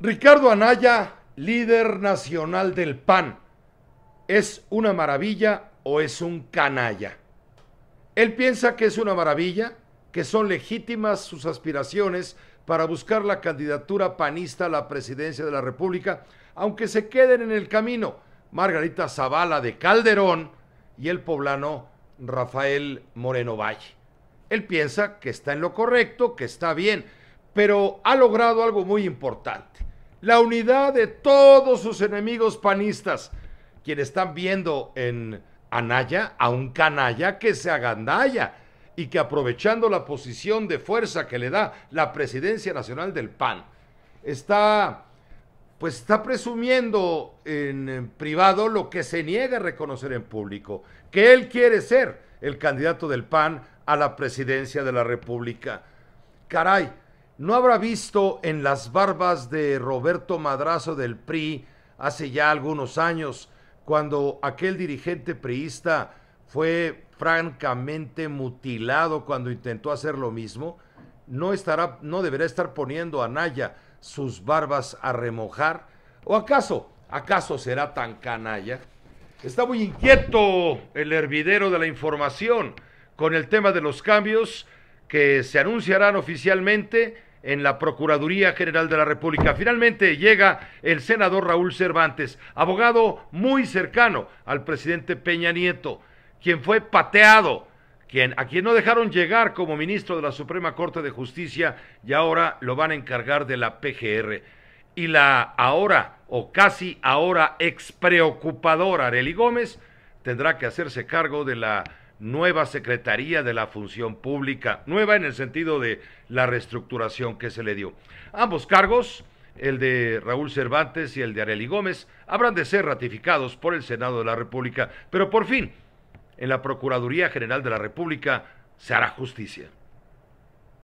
Ricardo Anaya, líder nacional del PAN, ¿es una maravilla o es un canalla? Él piensa que es una maravilla, que son legítimas sus aspiraciones para buscar la candidatura panista a la presidencia de la República, aunque se queden en el camino Margarita Zavala de Calderón y el poblano Rafael Moreno Valle. Él piensa que está en lo correcto, que está bien, pero ha logrado algo muy importante la unidad de todos sus enemigos panistas, quienes están viendo en Anaya a un canalla que se agandalla y que aprovechando la posición de fuerza que le da la presidencia nacional del PAN, está pues está presumiendo en privado lo que se niega a reconocer en público, que él quiere ser el candidato del PAN a la presidencia de la República. Caray, ¿No habrá visto en las barbas de Roberto Madrazo del PRI hace ya algunos años, cuando aquel dirigente priista fue francamente mutilado cuando intentó hacer lo mismo? ¿No, estará, no deberá estar poniendo a Naya sus barbas a remojar? ¿O acaso, acaso será tan canalla? Está muy inquieto el hervidero de la información con el tema de los cambios que se anunciarán oficialmente en la Procuraduría General de la República. Finalmente llega el senador Raúl Cervantes, abogado muy cercano al presidente Peña Nieto, quien fue pateado, quien, a quien no dejaron llegar como ministro de la Suprema Corte de Justicia y ahora lo van a encargar de la PGR. Y la ahora o casi ahora ex preocupadora Areli Gómez tendrá que hacerse cargo de la nueva Secretaría de la Función Pública, nueva en el sentido de la reestructuración que se le dio. Ambos cargos, el de Raúl Cervantes y el de Areli Gómez, habrán de ser ratificados por el Senado de la República, pero por fin, en la Procuraduría General de la República se hará justicia.